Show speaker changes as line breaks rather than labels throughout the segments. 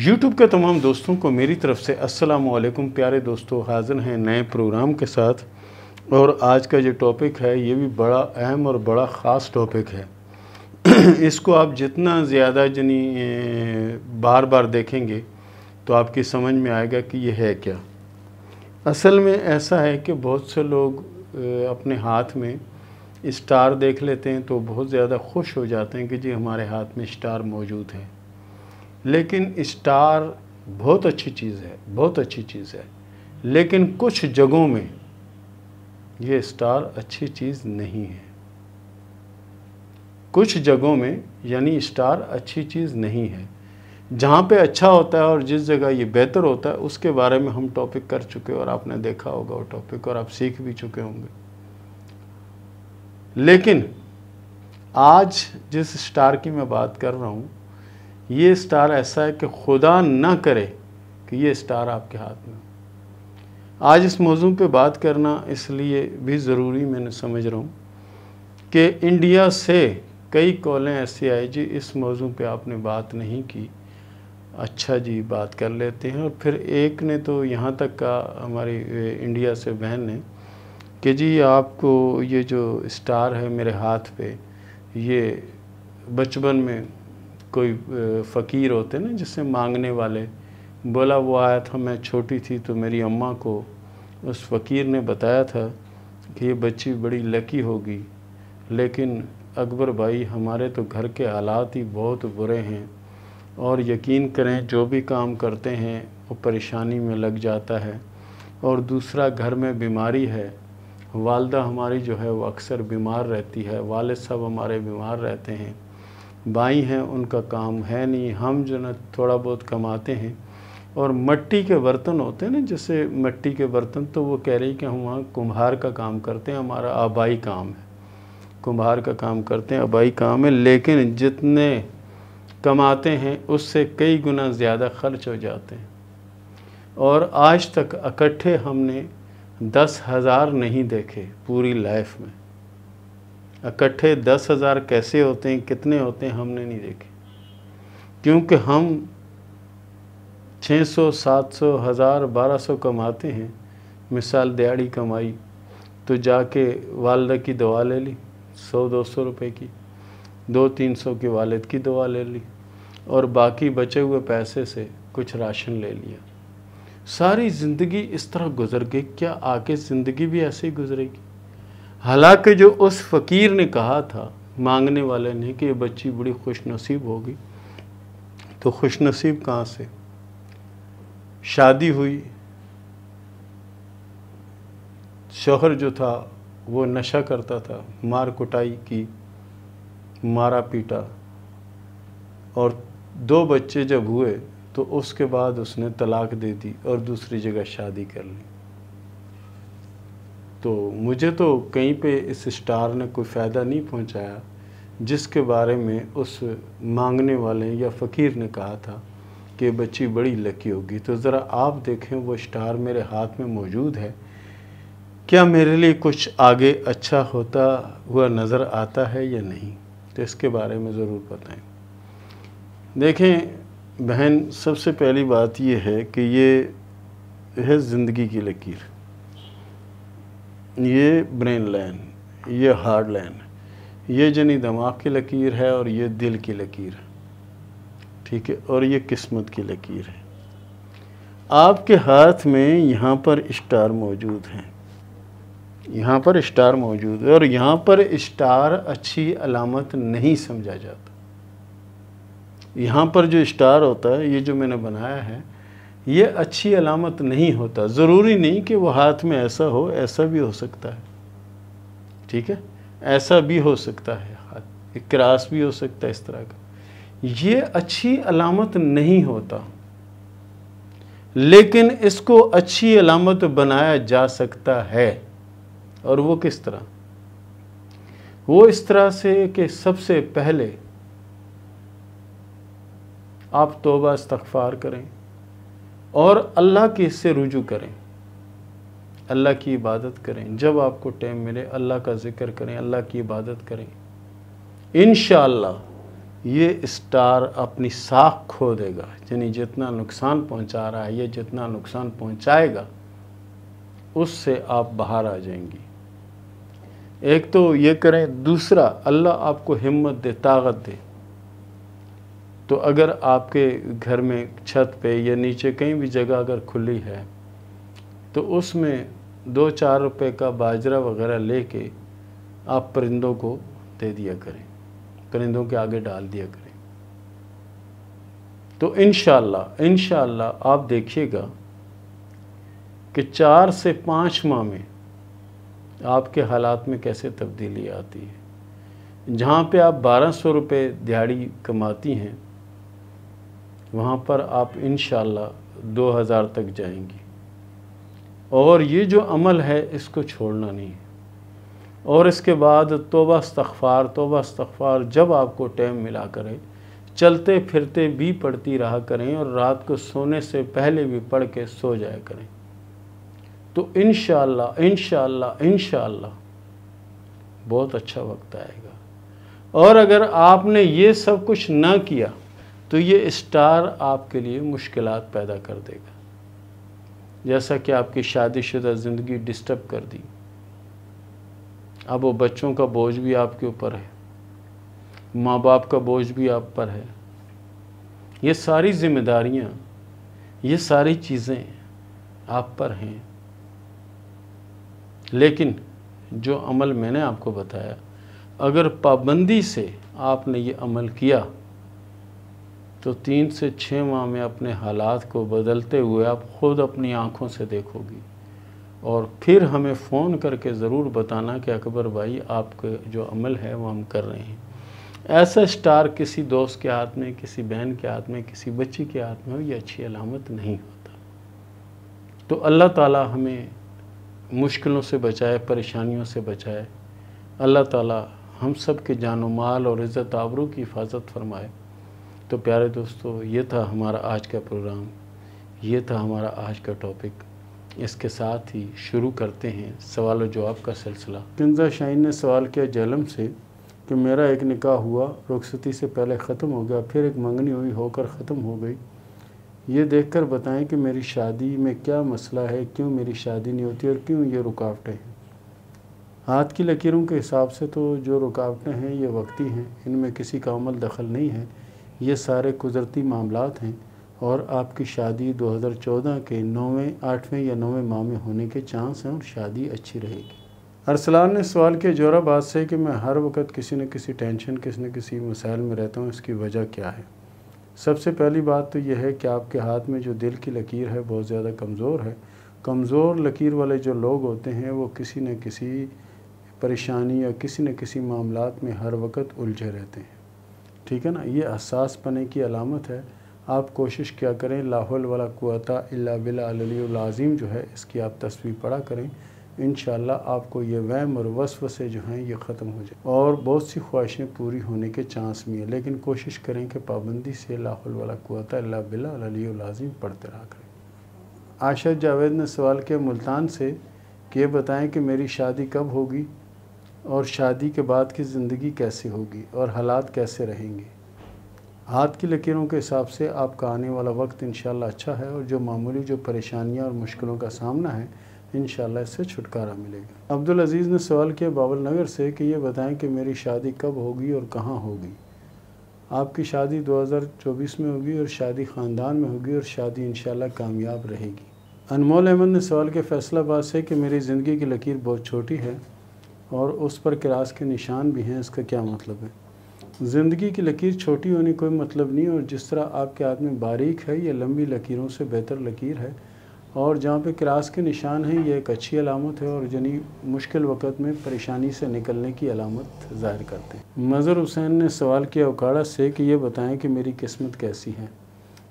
YouTube के तमाम दोस्तों को मेरी तरफ से अस्सलाम वालेकुम प्यारे दोस्तों हाजिर हैं नए प्रोग्राम के साथ और आज का जो टॉपिक है ये भी बड़ा अहम और बड़ा ख़ास टॉपिक है इसको आप जितना ज़्यादा जनी बार बार देखेंगे तो आपकी समझ में आएगा कि ये है क्या असल में ऐसा है कि बहुत से लोग अपने हाथ में स्टार देख लेते हैं तो बहुत ज़्यादा खुश हो जाते हैं कि जी हमारे हाथ में स्टार मौजूद है लेकिन स्टार बहुत अच्छी चीज़ है बहुत अच्छी चीज़ है लेकिन कुछ जगहों में ये स्टार अच्छी चीज़ नहीं है कुछ जगहों में यानी स्टार अच्छी चीज़ नहीं है जहाँ पे अच्छा होता है और जिस जगह ये बेहतर होता है उसके बारे में हम टॉपिक कर चुके और आपने देखा होगा वो टॉपिक और आप सीख भी चुके होंगे लेकिन आज जिस स्टार की मैं बात कर रहा हूँ ये स्टार ऐसा है कि खुदा ना करे कि ये स्टार आपके हाथ में आज इस मौजू पे बात करना इसलिए भी ज़रूरी मैंने समझ रहा हूँ कि इंडिया से कई कॉलें ऐसी आई जी इस मौजू पे आपने बात नहीं की अच्छा जी बात कर लेते हैं और फिर एक ने तो यहाँ तक का हमारी इंडिया से बहन ने कि जी आपको ये जो स्टार है मेरे हाथ पे ये बचपन में कोई फ़कीर होते ना जिससे मांगने वाले बोला वो आया था मैं छोटी थी तो मेरी अम्मा को उस फ़कीर ने बताया था कि ये बच्ची बड़ी लकी होगी लेकिन अकबर भाई हमारे तो घर के हालात ही बहुत बुरे हैं और यकीन करें जो भी काम करते हैं वो परेशानी में लग जाता है और दूसरा घर में बीमारी है वालदा हमारी जो है वो अक्सर बीमार रहती है वालद साहब हमारे बीमार रहते हैं बाई हैं उनका काम है नहीं हम जो ना थोड़ा बहुत कमाते हैं और मट्टी के बर्तन होते हैं ना जैसे मट्टी के बर्तन तो वो कह रही कि हम वहाँ कुम्हार का काम करते हैं हमारा आबाई काम है कुम्हार का काम करते हैं आबाई काम है लेकिन जितने कमाते हैं उससे कई गुना ज़्यादा खर्च हो जाते हैं और आज तक इकट्ठे हमने दस हज़ार नहीं देखे पूरी लाइफ में इकट्ठे दस हज़ार कैसे होते हैं कितने होते हैं हमने नहीं देखे क्योंकि हम 600, 700, हज़ार बारह सौ कमाते हैं मिसाल दिहाड़ी कमाई तो जाके वालदा की दवा ले ली सौ दो सौ रुपये की दो तीन सौ की वालद की दवा ले ली और बाकी बचे हुए पैसे से कुछ राशन ले लिया सारी ज़िंदगी इस तरह गुजर गई क्या आगे ज़िंदगी भी ऐसे ही गुजरेगी हालांकि जो उस फ़कीर ने कहा था मांगने वाले ने कि ये बच्ची बड़ी खुश नसीब होगी तो खुश नसीब कहाँ से शादी हुई शोहर जो था वो नशा करता था मार कुटाई की मारा पीटा और दो बच्चे जब हुए तो उसके बाद उसने तलाक दे दी और दूसरी जगह शादी कर ली तो मुझे तो कहीं पे इस स्टार ने कोई फ़ायदा नहीं पहुंचाया जिसके बारे में उस मांगने वाले या फ़कीर ने कहा था कि बच्ची बड़ी लकी होगी तो ज़रा आप देखें वो स्टार मेरे हाथ में मौजूद है क्या मेरे लिए कुछ आगे अच्छा होता हुआ नज़र आता है या नहीं तो इसके बारे में ज़रूर बताएं देखें बहन सबसे पहली बात यह है कि ये है ज़िंदगी की लकीर ये ब्रेन लाइन ये हार्ड लाइन ये जनी दिमाग की लकीर है और ये दिल की लकीर है ठीक है और ये किस्मत की लकीर है आपके हाथ में यहाँ पर स्टार मौजूद हैं यहाँ पर स्टार मौजूद है और यहाँ पर स्टार अच्छी अलामत नहीं समझा जाता यहाँ पर जो स्टार होता है ये जो मैंने बनाया है ये अच्छी अलामत नहीं होता ज़रूरी नहीं कि वो हाथ में ऐसा हो ऐसा भी हो सकता है ठीक है ऐसा भी हो सकता है हाथ एक क्रास भी हो सकता है इस तरह का ये अच्छी अलामत नहीं होता लेकिन इसको अच्छी अलामत बनाया जा सकता है और वो किस तरह वो इस तरह से कि सबसे पहले आप तोबा इस्तफार करें और अल्लाह के इससे रुजू करें अल्लाह की इबादत करें जब आपको टाइम मिले अल्लाह का ज़िक्र करें अल्लाह की इबादत करें इन ये स्टार अपनी साख खो देगा यानी जितना नुकसान पहुंचा रहा है ये जितना नुकसान पहुंचाएगा उससे आप बाहर आ जाएंगी एक तो ये करें दूसरा अल्लाह आपको हिम्मत दे ताकत दे तो अगर आपके घर में छत पे या नीचे कहीं भी जगह अगर खुली है तो उसमें दो चार रुपए का बाजरा वगैरह लेके आप परिंदों को दे दिया करें परिंदों के आगे डाल दिया करें तो इन शह आप देखिएगा कि चार से पाँच माह में आपके हालात में कैसे तब्दीली आती है जहाँ पे आप बारह सौ रुपये दिहाड़ी कमाती हैं वहाँ पर आप इन 2000 तक जाएंगी और ये जो अमल है इसको छोड़ना नहीं है और इसके बाद तोबा इस्तफ़ार तोबा इस्तफ़ार जब आपको टाइम मिला करें चलते फिरते भी पढ़ती रहा करें और रात को सोने से पहले भी पढ़ के सो जाया करें तो इन इन बहुत अच्छा वक्त आएगा और अगर आपने ये सब कुछ ना किया तो ये स्टार आपके लिए मुश्किल पैदा कर देगा जैसा कि आपकी शादीशुदा ज़िंदगी डिस्टर्ब कर दी अब वो बच्चों का बोझ भी आपके ऊपर है माँ बाप का बोझ भी आप पर है ये सारी जिम्मेदारियाँ ये सारी चीज़ें आप पर हैं लेकिन जो अमल मैंने आपको बताया अगर पाबंदी से आपने ये अमल किया तो तीन से छः माह में अपने हालात को बदलते हुए आप ख़ुद अपनी आँखों से देखोगी और फिर हमें फ़ोन करके ज़रूर बताना कि अकबर भाई आपके जो अमल है वो हम कर रहे हैं ऐसा स्टार किसी दोस्त के हाथ में किसी बहन के हाथ में किसी बच्ची के हाथ में ये अच्छी अलामत नहीं होता तो अल्लाह ताला हमें मुश्किलों से बचाए परेशानियों से बचाए अल्लाह ताला हम सब के जान माल और इज़्ज़त आबरू की हिफाजत फरमाए तो प्यारे दोस्तों ये था हमारा आज का प्रोग्राम ये था हमारा आज का टॉपिक इसके साथ ही शुरू करते हैं सवाल और जवाब का सिलसिला किंजा शाहीन ने सवाल किया जलम से कि मेरा एक निकाह हुआ रुखसती से पहले ख़त्म हो गया फिर एक मंगनी हुई होकर ख़त्म हो गई ये देखकर बताएं कि मेरी शादी में क्या मसला है क्यों मेरी शादी नहीं होती और क्यों ये रुकावटें हैं हाथ की लकीरों के हिसाब से तो जो रुकावटें हैं ये वक्ती हैं इनमें किसी का अमल दखल नहीं है ये सारे कुदरती मामला हैं और आपकी शादी 2014 के नौवें आठवें या नौवें माह में होने के चांस हैं और शादी अच्छी रहेगी अरसलान ने सवाल किया बात से कि मैं हर वक्त किसी न किसी टेंशन किसी न किसी मसाइल में रहता हूँ इसकी वजह क्या है सबसे पहली बात तो यह है कि आपके हाथ में जो दिल की लकीर है बहुत ज़्यादा कमज़ोर है कमज़ोर लकीर वाले जो लोग होते हैं वो किसी न किसी परेशानी या किसी न किसी मामला में हर वक्त उलझे रहते हैं ठीक है ना ये अहसास पने की अलामत है आप कोशिश क्या करें लाहौल वाला कुता अल्ला बिलाज़ीम जो है इसकी आप तस्वीर पढ़ा करें इन आपको ये वहम और वसव से जो हैं ये ख़त्म हो जाए और बहुत सी ख्वाहिशें पूरी होने के चांस भी हैं लेकिन कोशिश करें कि पाबंदी से लाहौल वाला कुता अल्ला बिलाज़ीम पढ़ते रहा करें आशा जावेद ने सवाल किया मुल्तान से कि ये बताएँ कि मेरी शादी कब होगी और शादी के बाद की ज़िंदगी कैसे होगी और हालात कैसे रहेंगे हाथ की लकीरों के हिसाब से आपका आने वाला वक्त इन अच्छा है और जो मामूली जो परेशानियाँ और मुश्किलों का सामना है इन इससे छुटकारा मिलेगा अब्दुल अज़ीज़ ने सवाल किया बाबल नगर से कि ये बताएं कि मेरी शादी कब होगी और कहाँ होगी आपकी शादी 2024 में होगी और शादी ख़ानदान में होगी और शादी इन कामयाब रहेगी अनमोल अहमद ने सवाल के फैसलाबाद से कि मेरी ज़िंदगी की लकीर बहुत छोटी है और उस पर क्रास के निशान भी हैं इसका क्या मतलब है ज़िंदगी की लकीर छोटी होने कोई मतलब नहीं और जिस तरह आपके हाथ में बारीक है यह लंबी लकीरों से बेहतर लकीर है और जहाँ पे क्रास के निशान हैं यह एक अच्छी अलामत है और जनी मुश्किल वक़्त में परेशानी से निकलने की अलामत जाहिर करते हैं मज़र हुसैन ने सवाल किया उकाड़ा से कि यह बताएं कि मेरी किस्मत कैसी है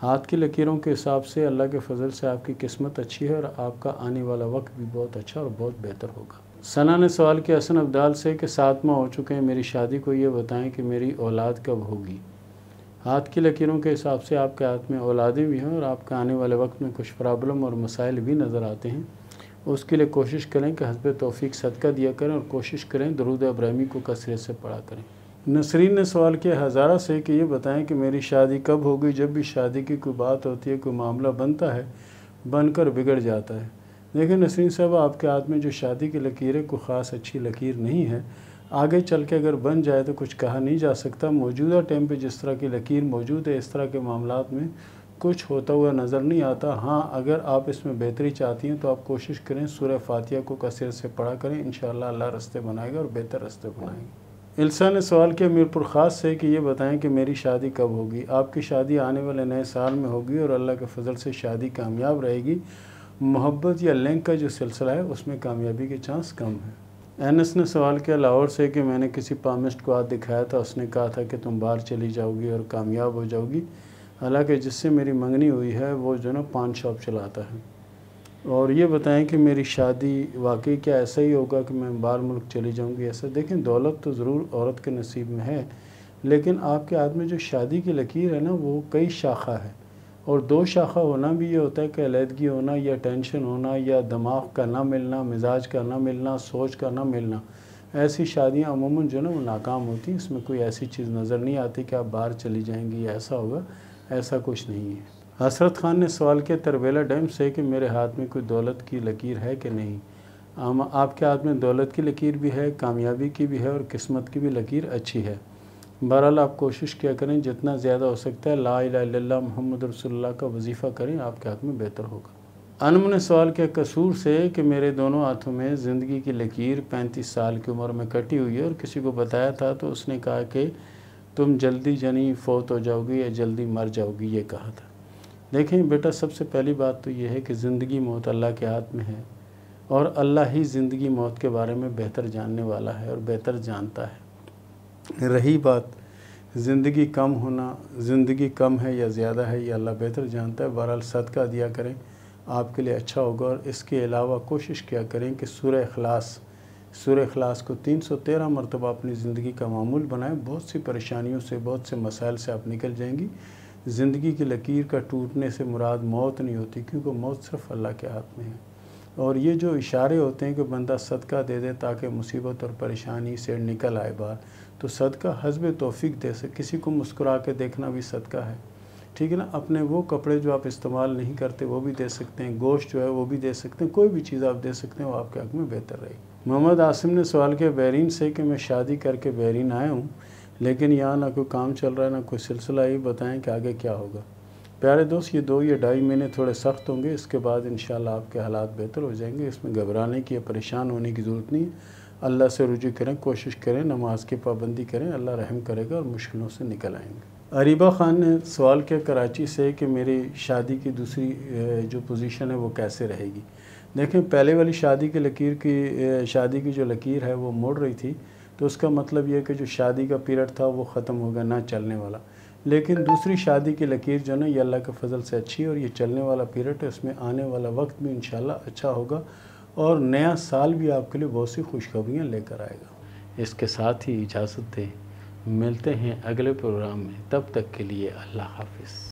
हाथ की लकीरों के हिसाब से अल्लाह के फजल से आपकी किस्मत अच्छी है और आपका आने वाला वक्त भी बहुत अच्छा और बहुत बेहतर होगा सना ने सवाल किया हसन अब्दाल से कि सात माह हो चुके हैं मेरी शादी को ये बताएं कि मेरी औलाद कब होगी हाथ की लकीरों के हिसाब से आपके हाथ में औलादें भी हैं और आपके आने वाले वक्त में कुछ प्रॉब्लम और मसाइल भी नज़र आते हैं उसके लिए कोशिश करें कि हसब तोफ़ी सदका दिया करें और कोशिश करें दरूद अब्रहमी को कसरे से पढ़ा करें नसरीन ने सवाल किया हज़ारा से कि ये बताएं कि मेरी शादी कब होगी जब भी शादी की कोई बात होती है कोई मामला बनता है बनकर बिगड़ जाता है देखिए नसरीन साहब आपके हाथ में जो शादी की लकीर है कोई ख़ास अच्छी लकीर नहीं है आगे चल के अगर बन जाए तो कुछ कहा नहीं जा सकता मौजूदा टाइम पे जिस तरह की लकीर मौजूद है इस तरह के मामला में कुछ होता हुआ नज़र नहीं आता हाँ अगर आप इसमें बेहतरी चाहती हैं तो आप कोशिश करें सूर्य फातिया को कसर से पढ़ा करें इन अल्लाह रस्ते बनाएगा और बेहतर रस्ते बनाएंगे इल्सा ने सवाल किया मीरपुर ख़ास से कि ये बताएं कि मेरी शादी कब होगी आपकी शादी आने वाले नए साल में होगी और अल्लाह के फजल से शादी कामयाब रहेगी मोहब्बत या लिंक का जो सिलसिला है उसमें कामयाबी के चांस कम है एन ने सवाल किया लाहौर से कि मैंने किसी पामिस्ट को आज दिखाया था उसने कहा था कि तुम बाहर चली जाओगी और कामयाब हो जाओगी हालांकि जिससे मेरी मंगनी हुई है वो जो ना पान शॉप चलाता है और ये बताएं कि मेरी शादी वाकई क्या ऐसा ही होगा कि मैं बाहर मुल्क चली जाऊँगी ऐसा देखें दौलत तो ज़रूर औरत के नसीब में है लेकिन आपके हाथ में जो शादी की लकीर है ना वो कई शाखा है और दो शाखा होना भी ये होता है कि अलीदगी होना या टेंशन होना या दिमाग का ना मिलना मिजाज का ना मिलना सोच का ना मिलना ऐसी शादियाँ अमूमन जो ना वो नाकाम होती इसमें कोई ऐसी चीज़ नज़र नहीं आती कि आप बाहर चली जाएंगी ऐसा होगा ऐसा कुछ नहीं है हसरत खान ने सवाल किया तरबेला डैम से कि मेरे हाथ में कोई दौलत की लकीर है कि नहीं आपके हाथ में दौलत की लकीर भी है कामयाबी की भी है और किस्मत की भी लकीर अच्छी है बहरहाल आप कोशिश क्या करें जितना ज़्यादा हो सकता है ला ला मोहम्मद रसोल्ला का वजीफ़ा करें आपके हाथ में बेहतर होगा अनम ने सवाल किया कसूर से कि मेरे दोनों हाथों में ज़िंदगी की लकीर पैंतीस साल की उम्र में कटी हुई है और किसी को बताया था तो उसने कहा कि तुम जल्दी जानी फौत हो जाओगी या जल्दी मर जाओगी ये कहा था देखें बेटा सबसे पहली बात तो ये है कि ज़िंदगी मौत अल्लाह के हाथ में है और अल्लाह ही ज़िंदगी मौत के बारे में बेहतर जानने वाला है और बेहतर जानता है रही बात ज़िंदगी कम होना ज़िंदगी कम है या ज़्यादा है ये अल्लाह बेहतर जानता है बहरहाल सदका दिया करें आपके लिए अच्छा होगा और इसके अलावा कोशिश किया करें कि सुर अखलास सुर अखलास को 313 मरतबा अपनी ज़िंदगी का मामूल बनाएं बहुत सी परेशानियों से बहुत से मसाइल से आप निकल जाएंगी ज़िंदगी की लकीर का टूटने से मुराद मौत नहीं होती क्योंकि मौत सिर्फ अल्लाह के हाथ में है और ये जो इशारे होते हैं कि बंदा सदका दे दे ताकि मुसीबत और परेशानी से निकल आए बाहर तो सदका हजब तोफ़ी दे सके किसी को मुस्कुरा के देखना भी सदका है ठीक है ना अपने वो कपड़े जो आप इस्तेमाल नहीं करते वो भी दे सकते हैं गोश्त जो है वो भी दे सकते हैं कोई भी चीज़ आप दे सकते हैं वो आपके हक में बेहतर रहेगी मोहम्मद आसिम ने सवाल किया बहरीन से कि मैं शादी करके बहरीन आया हूँ लेकिन यहाँ ना कोई काम चल रहा है ना कोई सिलसिला ये बताएं कि आगे क्या होगा प्यारे दोस्त ये दो या ढाई महीने थोड़े सख्त होंगे इसके बाद इन आपके हालात बेहतर हो जाएंगे इसमें घबराने की या परेशान होने की ज़रूरत नहीं है अल्लाह से रुझू करें कोशिश करें नमाज की पाबंदी करें अल्लाह रहम करेगा और मुश्किलों से निकल आएंगे अरीबा ख़ान ने सवाल किया कराची से कि मेरी शादी की दूसरी जो पोजीशन है वो कैसे रहेगी देखें पहले वाली शादी की लकीर की शादी की जो लकीर है वो मोड़ रही थी तो उसका मतलब यह कि जो शादी का पीरियड था वो ख़त्म होगा ना चलने वाला लेकिन दूसरी शादी की लकीर जो ना ये अल्लाह के फजल से अच्छी है और ये चलने वाला पीरियड है उसमें आने वाला वक्त भी इन अच्छा होगा और नया साल भी आपके लिए बहुत सी खुशखबरियाँ लेकर आएगा इसके साथ ही इजाज़त दें मिलते हैं अगले प्रोग्राम में तब तक के लिए अल्लाह हाफिज़